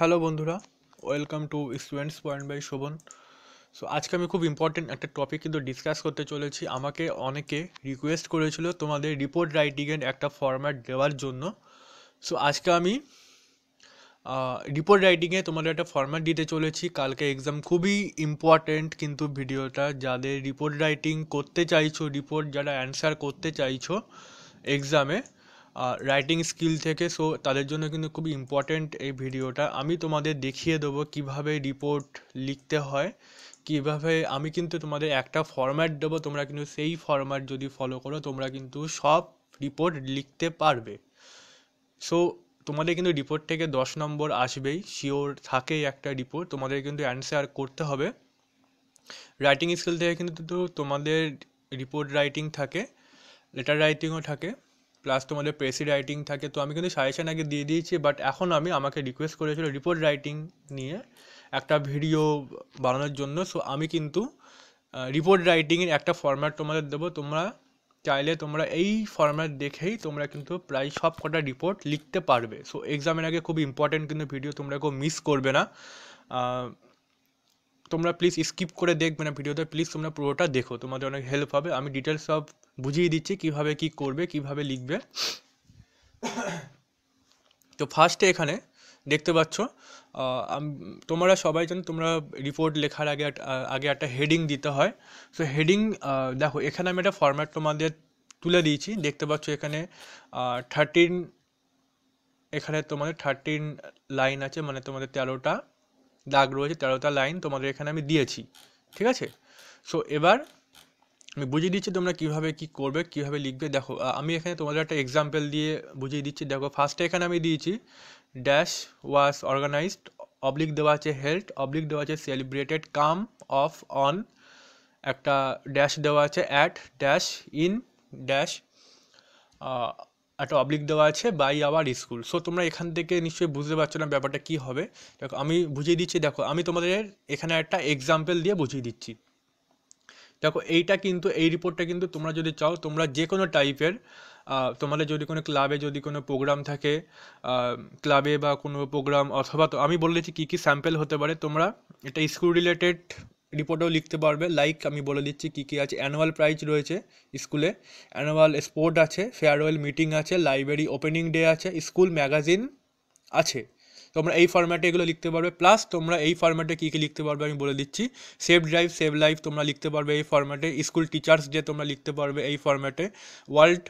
hello বন্ধুরা welcome to students point by Shovan so আজকে আমি খুব ইম্পর্টেন্ট একটা টপিক কিন্তু ডিসকাস করতে চলেছি আমাকে অনেকে রিকোয়েস্ট করেছিল তোমাদের রিপোর্ট রাইটিংয়ের একটা ফরম্যাট দেওয়ার জন্য সো আজকে আমি রিপোর্ট রাইটিংয়ে তোমাদের একটা ফরম্যাট দিতে চলেছি কালকে এক্সাম খুবই ইম্পর্টেন্ট কিন্তু ভিডিওটা যাদের রিপোর্ট রাইটিং করতে চাইছো রিপোর্ট যারা অ্যান্সার করতে চাইছো এক্সামে রাইটিং স্কিল থেকে সো তাদের জন্য কিন্তু খুবই ইম্পর্ট্যান্ট এই ভিডিওটা আমি তোমাদের দেখিয়ে দেবো কিভাবে রিপোর্ট লিখতে হয় কিভাবে আমি কিন্তু তোমাদের একটা ফরম্যাট দেবো তোমরা কিন্তু সেই ফরম্যাট যদি ফলো করো তোমরা কিন্তু সব রিপোর্ট লিখতে পারবে সো তোমাদের কিন্তু রিপোর্ট থেকে দশ নম্বর আসবেই শিওর থাকেই একটা রিপোর্ট তোমাদের কিন্তু অ্যান্সার করতে হবে রাইটিং স্কিল থেকে কিন্তু তোমাদের রিপোর্ট রাইটিং থাকে লেটার রাইটিংও থাকে প্লাস তোমাদের প্রেসি রাইটিং থাকে তো আমি কিন্তু সাজেশান আগে দিয়ে দিয়েছি বাট এখন আমি আমাকে রিকোয়েস্ট করেছিল রিপোর্ট রাইটিং নিয়ে একটা ভিডিও বানানোর জন্য সো আমি কিন্তু রিপোর্ট রাইটিংয়ের একটা ফর্ম্যাট তোমাদের দেবো তোমরা চাইলে তোমরা এই ফর্ম্যাট দেখেই তোমরা কিন্তু প্রায় সব কটা রিপোর্ট লিখতে পারবে সো এক্সামের আগে খুব ইম্পর্টেন্ট কিন্তু ভিডিও তোমরা কেউ মিস করবে না তোমরা প্লিজ স্কিপ করে দেখবে না ভিডিওটা প্লিজ তোমরা পুরোটা দেখো তোমাদের অনেক হেল্প হবে আমি ডিটেলস সব বুঝিয়ে দিচ্ছি কিভাবে কি করবে কিভাবে লিখবে তো ফার্স্টে এখানে দেখতে পাচ্ছ তোমরা সবাই জানো তোমরা রিপোর্ট লেখার আগে আগে একটা হেডিং দিতে হয় সো হেডিং দেখো এখানে আমি একটা ফরম্যাট তোমাদের তুলে দিয়েছি দেখতে পাচ্ছ এখানে থার্টিন এখানে তোমাদের থার্টিন লাইন আছে মানে তোমাদের তেরোটা দাগ রয়েছে তেরোটা লাইন তোমাদের এখানে আমি দিয়েছি ঠিক আছে সো এবার আমি বুঝিয়ে দিচ্ছি তোমরা কীভাবে কি করবে কিভাবে লিখবে দেখো আমি এখানে তোমাদের একটা এক্সাম্পল দিয়ে বুঝিয়ে দিচ্ছি দেখো ফার্স্টে এখানে আমি দিয়েছি ড্যাশ ওয়াশ অর্গানাইজড অবলিক দেওয়া আছে হেল্থ অবলিক দেওয়া আছে সেলিব্রেটেড কাম অফ অন একটা ড্যাশ দেওয়া আছে অ্যাট ড্যাশ ইন ড্যাশ একটা অবলিক দেওয়া আছে বাই আওয়ার স্কুল সো তোমরা এখান থেকে নিশ্চয়ই বুঝতে পারছো না ব্যাপারটা কী হবে দেখো আমি বুঝিয়ে দিচ্ছি দেখো আমি তোমাদের এখানে একটা এক্সাম্পল দিয়ে বুঝিয়ে দিচ্ছি দেখো এইটা কিন্তু এই রিপোর্টটা কিন্তু তোমরা যদি চাও তোমরা যে কোনো টাইপের তোমাদের যদি কোনো ক্লাবে যদি কোনো প্রোগ্রাম থাকে ক্লাবে বা কোনো প্রোগ্রাম অথবা তো আমি বলেছি কী কী স্যাম্পেল হতে পারে তোমরা এটা স্কুল রিলেটেড রিপোর্টেও লিখতে পারবে লাইক আমি বলে দিচ্ছি কী কী আছে অ্যানুয়াল প্রাইজ রয়েছে স্কুলে অ্যানুয়াল স্পোর্ট আছে ফেয়ারওয়েল মিটিং আছে লাইব্রেরি ওপেনিং ডে আছে স্কুল ম্যাগাজিন আছে তোমরা এই ফর্ম্যাটে এগুলো লিখতে পারবে প্লাস তোমরা এই ফর্ম্যাটে কী কী লিখতে পারবে আমি বলে দিচ্ছি সেভ ড্রাইভ সেভ লাইফ তোমরা লিখতে পারবে এই ফর্ম্যাটে স্কুল টিচার্স ডে তোমরা লিখতে পারবে এই ফর্ম্যাটে ওয়ার্ল্ড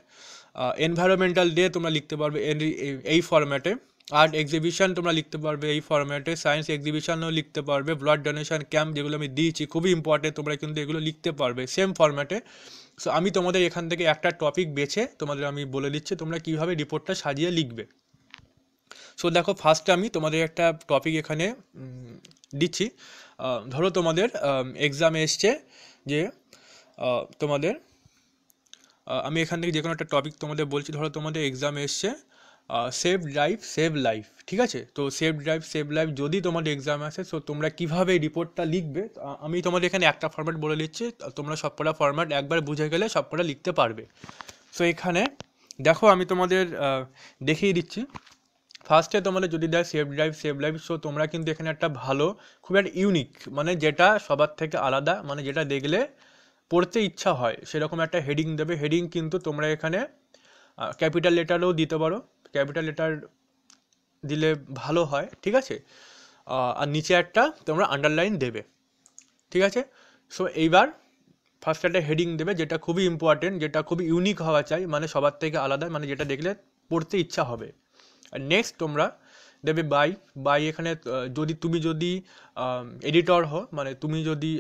এনভায়রনমেন্টাল ডে তোমরা লিখতে পারবে এই ফর্ম্যাটে আর্ট এক্সিবিশন তোমরা লিখতে পারবে এই ফর্ম্যাটে সায়েন্স এক্সিবিশনও লিখতে পারবে ব্লাড ডোনেশন ক্যাম্প যেগুলো আমি দিয়েছি খুবই ইম্পর্টেন্ট তোমরা কিন্তু এগুলো লিখতে পারবে সেম ফর্ম্যাটে সো আমি তোমাদের এখান থেকে একটা টপিক বেছে তোমাদের আমি বলে দিচ্ছি তোমরা কীভাবে রিপোর্টটা সাজিয়ে লিখবে সো দেখো ফার্স্টে আমি তোমাদের একটা টপিক এখানে দিচ্ছি ধরো তোমাদের এক্সামে এসছে যে তোমাদের আমি এখান থেকে যে কোনো একটা টপিক তোমাদের বলছি ধরো তোমাদের এক্সামে এসছে সেভ ড্রাইভ সেভ লাইফ ঠিক আছে তো সেভ ড্রাইভ সেভ লাইফ যদি তোমাদের এক্সাম আসে সো তোমরা কীভাবে রিপোর্টটা লিখবে আমি তোমাদের এখানে একটা ফর্ম্যাট বলে দিচ্ছি তোমরা সবকটা ফর্ম্যাট একবার বুঝে গেলে সবকটা লিখতে পারবে সো এখানে দেখো আমি তোমাদের দেখিয়ে দিচ্ছি ফার্স্টে তোমাদের যদি দেয় save drive save life so তোমরা কিন্তু এখানে একটা ভালো খুব একটা ইউনিক মানে যেটা সবার থেকে আলাদা মানে যেটা দেখলে পড়তে ইচ্ছা হয় সেরকম একটা হেডিং দেবে হেডিং কিন্তু তোমরা এখানে ক্যাপিটাল লেটারও দিতে পারো ক্যাপিটাল লেটার দিলে ভালো হয় ঠিক আছে আর নিচে একটা তোমরা আন্ডারলাইন দেবে ঠিক আছে সো এইবার ফার্স্ট একটা হেডিং দেবে যেটা খুবই ইম্পর্টেন্ট যেটা খুবই ইউনিক হওয়া চাই মানে সবার থেকে আলাদা মানে যেটা দেখলে পড়তে ইচ্ছা হবে আর নেক্সট তোমরা দেবে বাই বাই এখানে যদি তুমি যদি এডিটর হো মানে তুমি যদি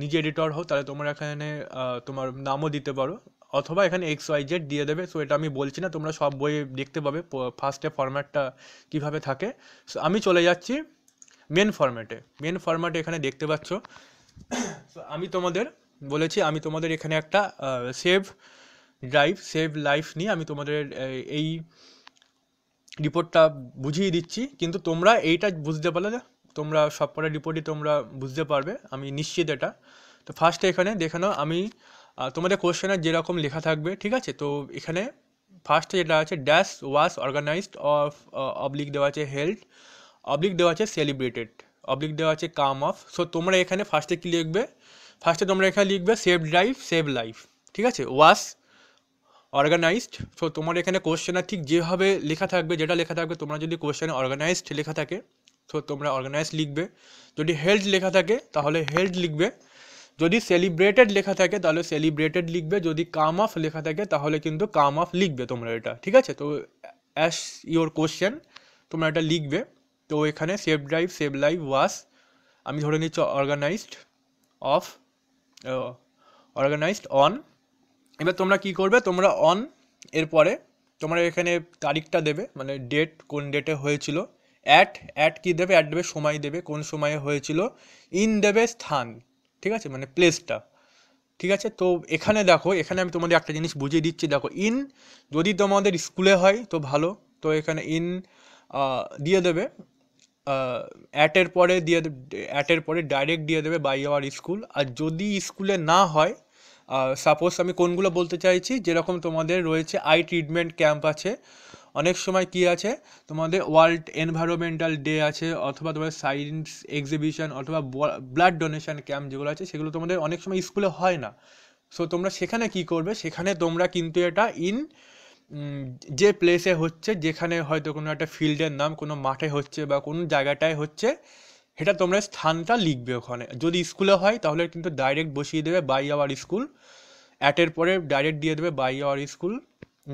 নিজে এডিটর হও তাহলে তোমার এখানে তোমার নামও দিতে পারো অথবা এখানে এক্স ওয়াই জেড দিয়ে দেবে সো এটা আমি বলছি না তোমরা সব বই দেখতে পাবে ফার্স্টে ফরম্যাটটা কিভাবে থাকে সো আমি চলে যাচ্ছি মেন ফরম্যাটে মেন ফরম্যাটে এখানে দেখতে পাচ্ছ আমি তোমাদের বলেছি আমি তোমাদের এখানে একটা সেভ ড্রাইভ সেভ লাইফ নিয়ে আমি তোমাদের এই রিপোর্টটা বুঝিয়ে দিচ্ছি কিন্তু তোমরা এইটা বুঝতে পারলে তোমরা সব রিপোর্টই তোমরা বুঝতে পারবে আমি নিশ্চিত এটা তো ফার্স্টে এখানে দেখে আমি তোমাদের কোশ্চেনের যেরকম লেখা থাকবে ঠিক আছে তো এখানে ফার্স্টে যেটা আছে dash was organised of oblique দেওয়া আছে হেল্ড অবলিক দেওয়া আছে সেলিব্রেটেড অবলিক দেওয়া আছে কাম অফ সো তোমরা এখানে ফার্স্টে কী লিখবে ফার্স্টে তোমরা এখানে লিখবে সেভ ড্রাইভ সেভ লাইফ ঠিক আছে ওয়াস অর্গানাইজড সো তোমার এখানে কোশ্চেনার ঠিক যেভাবে লেখা থাকবে যেটা লেখা থাকবে তোমরা যদি কোয়েশ্চেন অর্গানাইজড লেখা থাকে সো তোমরা অর্গানাইজ লিখবে যদি হেল্ড লেখা থাকে তাহলে হেল্ড লিখবে যদি সেলিব্রেটেড লেখা থাকে তাহলে সেলিব্রেটেড লিখবে যদি কাম অফ লেখা থাকে তাহলে কিন্তু কাম অফ লিখবে তোমরা এটা ঠিক আছে তো অ্যাস ইওর কোশ্চেন তোমরা এটা লিখবে তো এখানে save drive save live was আমি ধরে নিচ্ছি অর্গানাইজড অফ অর্গানাইজড অন এবার তোমরা কি করবে তোমরা অন এরপরে তোমরা এখানে তারিখটা দেবে মানে ডেট কোন ডেটে হয়েছিল অ্যাট অ্যাট কী দেবে অ্যাট দেবে সময় দেবে কোন সময়ে হয়েছিল ইন দেবে স্থান ঠিক আছে মানে প্লেসটা ঠিক আছে তো এখানে দেখো এখানে আমি তোমাদের একটা জিনিস বুঝিয়ে দিচ্ছি দেখো ইন যদি তোমাদের স্কুলে হয় তো ভালো তো এখানে ইন দিয়ে দেবে অ্যাটের পরে দিয়ে দেবে অ্যাটের পরে ডাইরেক্ট দিয়ে দেবে বাই আওয়ার স্কুল আর যদি স্কুলে না হয় সাপোজ আমি কোনগুলো বলতে চাইছি যেরকম তোমাদের রয়েছে আই ট্রিটমেন্ট ক্যাম্প আছে অনেক সময় কি আছে তোমাদের ওয়ার্ল্ড এনভায়রনমেন্টাল ডে আছে অথবা তোমাদের সায়েন্স এক্সিবিশন অথবা ব্লাড ডোনেশন ক্যাম্প যেগুলো আছে সেগুলো তোমাদের অনেক সময় স্কুলে হয় না সো তোমরা সেখানে কি করবে সেখানে তোমরা কিন্তু এটা ইন যে প্লেসে হচ্ছে যেখানে হয়তো কোনো একটা ফিল্ডের নাম কোনো মাঠে হচ্ছে বা কোনো জায়গাটায় হচ্ছে সেটা তোমরা স্থানটা লিখবে ওখানে যদি স্কুলে হয় তাহলে কিন্তু ডাইরেক্ট বসিয়ে দেবে বাই আওয়ার স্কুল অ্যাটের পরে ডাইরেক্ট দিয়ে দেবে বাই আওয়ার স্কুল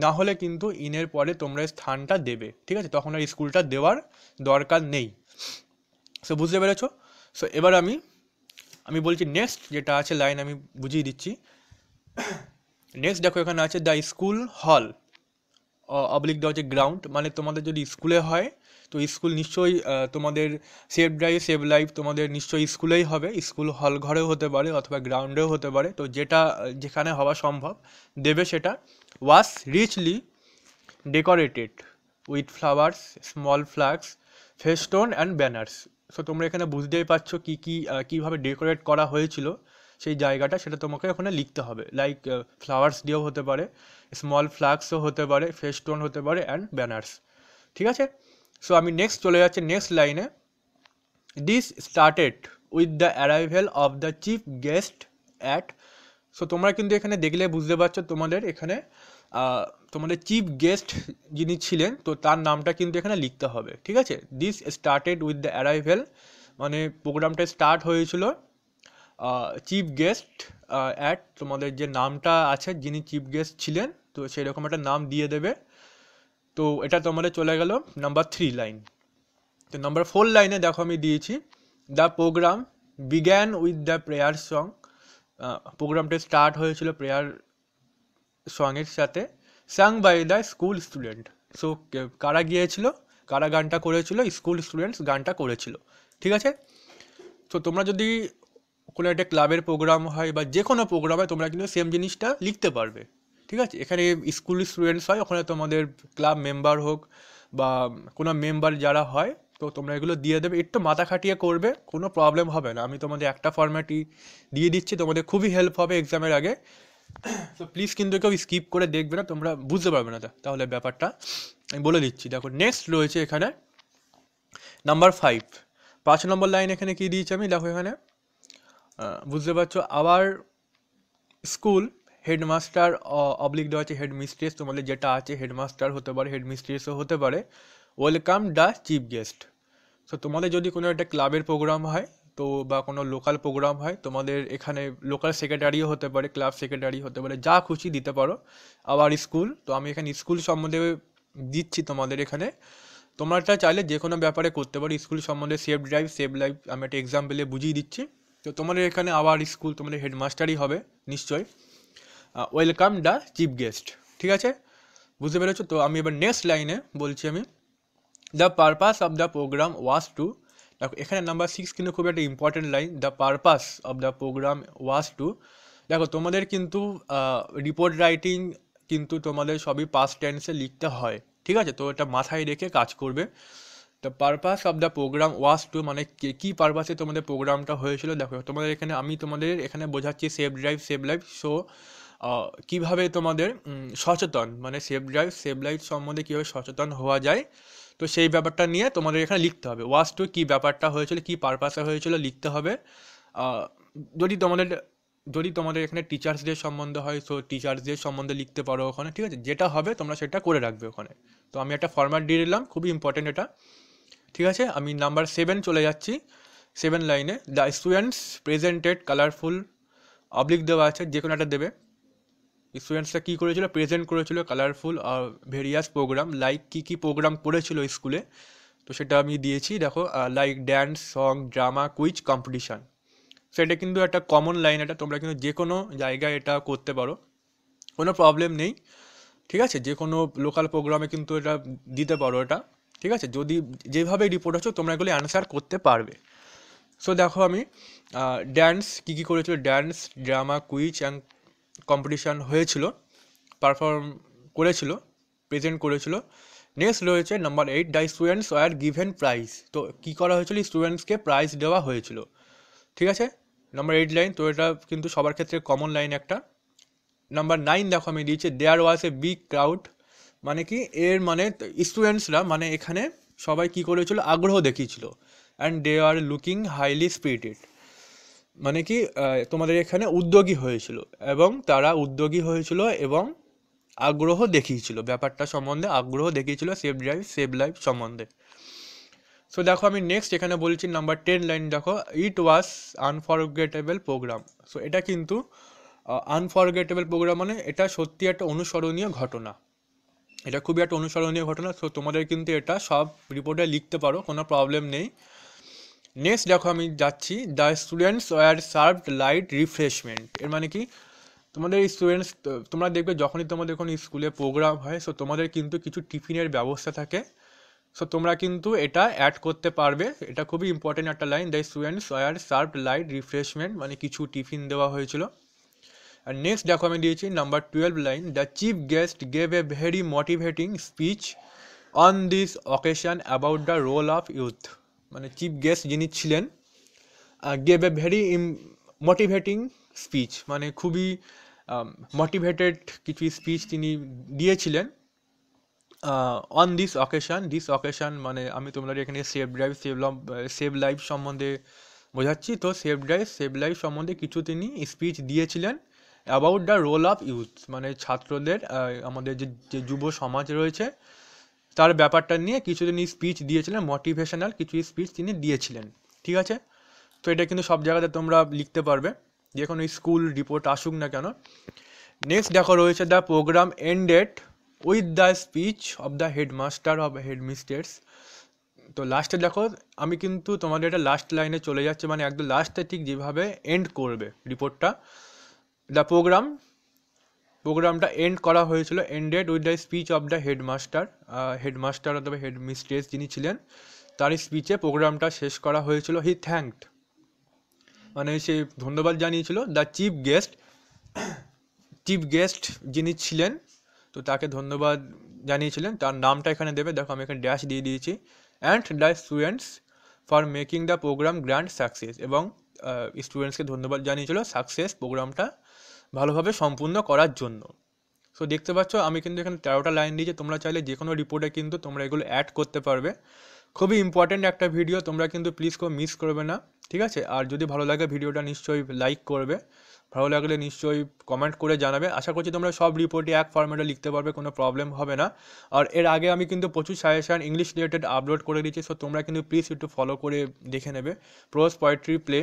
না হলে কিন্তু ইনের পরে তোমরা স্থানটা দেবে ঠিক আছে তখন আর স্কুলটা দেওয়ার দরকার নেই সো বুঝতে পেরেছো সো এবার আমি আমি বলছি নেক্সট যেটা আছে লাইন আমি বুঝিয়ে দিচ্ছি নেক্সট দেখো এখানে আছে দ্য স্কুল হল অবলিক দেওয়া হচ্ছে গ্রাউন্ড মানে তোমাদের যদি স্কুলে হয় তো স্কুল নিশ্চয়ই তোমাদের সেভ ড্রাইভ সেভ লাইফ তোমাদের নিশ্চয়ই স্কুলেই হবে স্কুল হল ঘরেও হতে পারে অথবা গ্রাউন্ডেও হতে পারে তো যেটা যেখানে হওয়া সম্ভব দেবে সেটা was richly decorated with flowers, small flags, festoon and banners so তোমরা এখানে বুঝতেই পারছো কী কী কীভাবে ডেকোরেট করা হয়েছিল সেই জায়গাটা সেটা তোমাকে ওখানে লিখতে হবে লাইক ফ্লাওয়ার্স দিয়েও হতে পারে স্মল ফ্লাক্সও হতে পারে ফেস্টন হতে পারে অ্যান্ড ব্যানার্স ঠিক আছে সো আমি নেক্সট চলে যাচ্ছি নেক্সট লাইনে this started with the arrival of the chief guest at so তোমরা কিন্তু এখানে দেখলে বুঝতে পারছো তোমাদের এখানে তোমাদের চিফ গেস্ট যিনি ছিলেন তো তার নামটা কিন্তু এখানে লিখতে হবে ঠিক আছে this started with the arrival মানে প্রোগ্রামটা স্টার্ট হয়েছিল চিফ গেস্ট অ্যাট তোমাদের যে নামটা আছে যিনি চিফ গেস্ট ছিলেন তো সেরকম একটা নাম দিয়ে দেবে তো এটা তোমাদের চলে গেল নাম্বার থ্রি লাইন তো নাম্বার ফোর লাইনে দেখো আমি দিয়েছি the programme began with the prayer song প্রোগ্রামটা স্টার্ট হয়েছিল প্রেয়ার সঙের সাথে sang by the school student so কারা গিয়েছিল কারা গানটা করেছিল স্কুল স্টুডেন্টস গানটা করেছিল ঠিক আছে তো তোমরা যদি কোনো একটা ক্লাবের প্রোগ্রাম হয় বা যে কোনো প্রোগ্রাম হয় তোমরা কিন্তু সেম জিনিসটা লিখতে পারবে ঠিক আছে এখানে স্কুল স্টুডেন্টস হয় ওখানে তোমাদের ক্লাব মেম্বার হোক বা কোনো মেম্বার যারা হয় তো তোমরা এগুলো দিয়ে দেবে একটু মাথা খাটিয়ে করবে কোনো প্রবলেম হবে না আমি তোমাদের একটা ফর্ম্যাটই দিয়ে দিচ্ছি তোমাদের খুবই হেল্প হবে এক্সামের আগে সো প্লিজ কিন্তু কেউ স্কিপ করে দেখবে না তোমরা বুঝতে পারবে না তাহলে ব্যাপারটা আমি বলে দিচ্ছি দেখো নেক্সট রয়েছে এখানে নাম্বার ফাইভ পাঁচ নম্বর লাইন এখানে কী দিয়েছি আমি দেখো এখানে বুঝতে পারছো আবার স্কুল হেডমাস্টার অবলিক দেওয়া আছে হেডমিস্ট্রেস তোমাদের যেটা আছে হেডমাস্টার হতে পারে হেডমিস্ট্রেসও হতে পারে welcome the chief guest so তোমাদের যদি কোনো একটা ক্লাবের প্রোগ্রাম হয় তো বা কোনো লোকাল প্রোগ্রাম হয় তোমাদের এখানে লোকাল সেক্রেটারিও হতে পারে ক্লাব সেক্রেটারি হতে পারে যা খুশি দিতে পারো আবার স্কুল তো আমি এখানে স্কুল সম্বন্ধে দিচ্ছি তোমাদের এখানে তোমারটা চাইলে যে কোনো ব্যাপারে করতে পারো স্কুল সম্বন্ধে সেফ ড্রাইভ সেফ লাইফ আমি একটা এক্সাম্পলে বুঝিয়ে দিচ্ছি তো তোমাদের এখানে আবার স্কুল তোমাদের হেডমাস্টারই হবে নিশ্চয় ওয়েলকাম দ্য চিফ গেস্ট ঠিক আছে বুঝতে পেরেছো তো আমি এবার নেক্সট লাইনে বলছি আমি the purpose of the programme was to দেখো এখানে নাম্বার সিক্স কিন্তু খুব একটা important line the purpose of the programme was to দেখো তোমাদের কিন্তু রিপোর্ট রাইটিং কিন্তু তোমাদের সবই পাস টেন্সে লিখতে হয় ঠিক আছে তো এটা মাথায় রেখে কাজ করবে the purpose of the programme was to মানে কী পারপাসে তোমাদের প্রোগ্রামটা হয়েছিল দেখো তোমাদের এখানে আমি তোমাদের এখানে বোঝাচ্ছি save drive save life so কীভাবে তোমাদের সচেতন মানে সেভ ড্রাইভ সেভ লাইফ সম্বন্ধে কীভাবে সচেতন হওয়া যায় তো সেই ব্যাপারটা নিয়ে তোমাদের এখানে লিখতে হবে ওয়াশ টু কী ব্যাপারটা হয়েছিল কী পারপাসে হয়েছিল লিখতে হবে যদি তোমাদের যদি তোমাদের এখানে টিচার্স ডে সম্বন্ধে হয় সো টিচার্স ডে সম্বন্ধে লিখতে পারো ওখানে ঠিক আছে যেটা হবে তোমরা সেটা করে রাখবে ওখানে তো আমি একটা ফরম্যাট দিয়ে দিলাম খুবই ইম্পর্টেন্ট এটা ঠিক আছে আমি নাম্বার সেভেন চলে যাচ্ছি সেভেন লাইনে the students presented colourful oblique দেওয়া আছে যে কোনো একটা দেবে স্টুডেন্টসরা কী করেছিল প্রেজেন্ট করেছিল কালারফুল আর ভেরিয়াস প্রোগ্রাম লাইক কী কী প্রোগ্রাম করেছিল স্কুলে তো সেটা আমি দিয়েছি দেখো like dance song drama quiz competition সেটা কিন্তু একটা কমন লাইন এটা তোমরা কিন্তু যে কোনো জায়গায় এটা করতে পারো কোনো প্রবলেম নেই ঠিক আছে যে কোনো লোকাল প্রোগ্রামে কিন্তু এটা দিতে পারো এটা ঠিক আছে যদি যেভাবে রিপোর্ট আছো তোমরা এগুলি অ্যান্সার করতে পারবে সো দেখো আমি ড্যান্স কী কী করেছিল dance drama quiz and competition হয়েছিল পারফর্ম করেছিল প্রেজেন্ট করেছিল নেক্সট রয়েছে number eight the students were given prize তো কী করা হয়েছিল স্টুডেন্টসকে প্রাইজ দেওয়া হয়েছিল ঠিক আছে নাম্বার এইট লাইন তো এটা কিন্তু সবার ক্ষেত্রে কমন লাইন একটা নাম্বার নাইন দেখো আমি দিয়েছি দেয়ার ওয়াজ এ বিগ ক্রাউড মানে কি এর মানে স্টুডেন্টসরা মানে এখানে সবাই কি করেছিল আগ্রহ দেখিয়েছিল and they are looking highly spirited মানে কি তোমাদের এখানে উদ্যোগী হয়েছিল এবং তারা উদ্যোগী হয়েছিল এবং আগ্রহ দেখিয়েছিল ব্যাপারটা সম্বন্ধে আগ্রহ দেখিয়েছিল সেভ ড্রাইভ সেভ লাইফ সম্বন্ধে সো দেখো আমি নেক্সট এখানে বলছি নাম্বার টেন লাইন দেখো it was unforgettable programme so এটা কিন্তু আনফরগেটেবল প্রোগ্রাম মানে এটা সত্যি একটা অনুসরণীয় ঘটনা এটা খুবই একটা অনুসরণীয় ঘটনা সো তোমাদের কিন্তু এটা সব রিপোর্টে লিখতে পারো কোনো প্রবলেম নেই নেক্সট দেখো আমি যাচ্ছি the students were served light refreshment এর মানে কি তোমাদের স্টুডেন্টস তোমরা দেখবে যখনই তোমাদের কোনো স্কুলে প্রোগ্রাম হয় সো তোমাদের কিন্তু কিছু টিফিনের ব্যবস্থা থাকে সো তোমরা কিন্তু এটা অ্যাড করতে পারবে এটা খুবই ইম্পর্টেন্ট একটা line the students were served light refreshment মানে কিছু টিফিন দেওয়া হয়েছিল আর নেক্সট দেখো আমি দিয়েছি number twelve line the chief guest gave a very motivating speech on this occasion about the role of youth মানে চিফ গেস্ট যিনি ছিলেন gave a very motivating speech মানে খুবই মোটিভেটেড কিছু স্পিচ তিনি দিয়েছিলেন on this occasion this occasion মানে আমি তোমাদের এখানে save drive save save live সম্বন্ধে বোঝাচ্ছি তো সেভ ড্রাইভ সেভ লাইভ সম্বন্ধে কিছু তিনি স্পিচ দিয়েছিলেন about the role of youth মানে ছাত্রদের আমাদের যে যুব সমাজ রয়েছে তার ব্যাপারটা নিয়ে কিছু তিনি স্পিচ দিয়েছিলেন মোটিভেশনাল কিছু স্পিচ তিনি দিয়েছিলেন ঠিক আছে তো এটা কিন্তু সব জায়গাতে তোমরা লিখতে পারবে যে কোনো স্কুল রিপোর্ট আসুক না কেন নেক্সট দেখো রয়েছে the programme ended with the speech of the headmaster of headmistress তো লাস্টে দেখো আমি কিন্তু তোমাদের এটা লাস্ট লাইনে চলে যাচ্ছে মানে একদম লাস্টে ঠিক যেভাবে এন্ড করবে রিপোর্টটা দ্য প্রোগ্রাম প্রোগ্রামটা এন্ড করা হয়েছিল ended with the speech of the headmaster headmaster অথবা হেড মিস্ট্রেস যিনি ছিলেন তারই স্পিচে প্রোগ্রামটা শেষ করা হয়েছিল হি থ্যাঙ্কড মানে সে ধন্যবাদ জানিয়েছিল the chief guest chief guest যিনি ছিলেন তো তাকে ধন্যবাদ জানিয়েছিলেন তার নামটা এখানে দেবে দেখো আমি এখানে ড্যাশ দিয়ে দিয়েছি and the students for making the programme grand success এবং স্টুডেন্টসকে ধন্যবাদ জানিয়েছিল সাকসেস প্রোগ্রামটা ভালোভাবে সম্পূর্ণ করার জন্য সো দেখতে পাচ্ছ আমি কিন্তু এখানে তেরোটা লাইন দিয়েছি তোমরা চাইলে যে কোনো রিপোর্টে কিন্তু তোমরা এগুলো অ্যাড করতে পারবে খুবই ইম্পর্ট্যান্ট একটা ভিডিও তোমরা কিন্তু প্লিজ কেউ মিস করবে না ঠিক আছে আর যদি ভালো লাগে ভিডিওটা নিশ্চয়ই লাইক করবে ভালো লাগলে নিশ্চয়ই কমেন্ট করে জানাবে আশা করছি তোমরা সব রিপোর্টে এক ফর্ম্যাটে লিখতে পারবে কোনো প্রবলেম হবে না আর এর আগে আমি কিন্তু প্রচুর সাজেশান ইংলিশ রিলেটেড আপলোড করে দিয়েছি সো তোমরা কিন্তু প্লিজ একটু ফলো করে দেখে নেবে প্রোজ পোয়েট্রি প্লে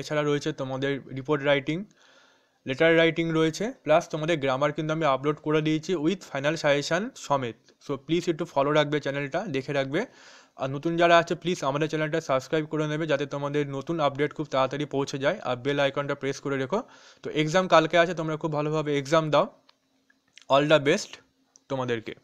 এছাড়া রয়েছে তোমাদের রিপোর্ট রাইটিং লেটার রাইটিং রয়েছে প্লাস তোমাদের গ্রামার কিন্তু আমি আপলোড করে দিয়েছি উইথ ফাইনাল সাজেশান সমেত সো প্লিজ একটু ফলো রাখবে চ্যানেলটা দেখে রাখবে আর নতুন যারা আছে প্লিজ আমাদের চ্যানেলটা সাবস্ক্রাইব করে নেবে যাতে তোমাদের নতুন আপডেট খুব তাড়াতাড়ি পৌঁছে যায় আর বেল আইকনটা প্রেস করে রেখো তো এক্সাম কালকে আছে তোমরা খুব ভালোভাবে এক্সাম দাও অল দ্য বেস্ট তোমাদেরকে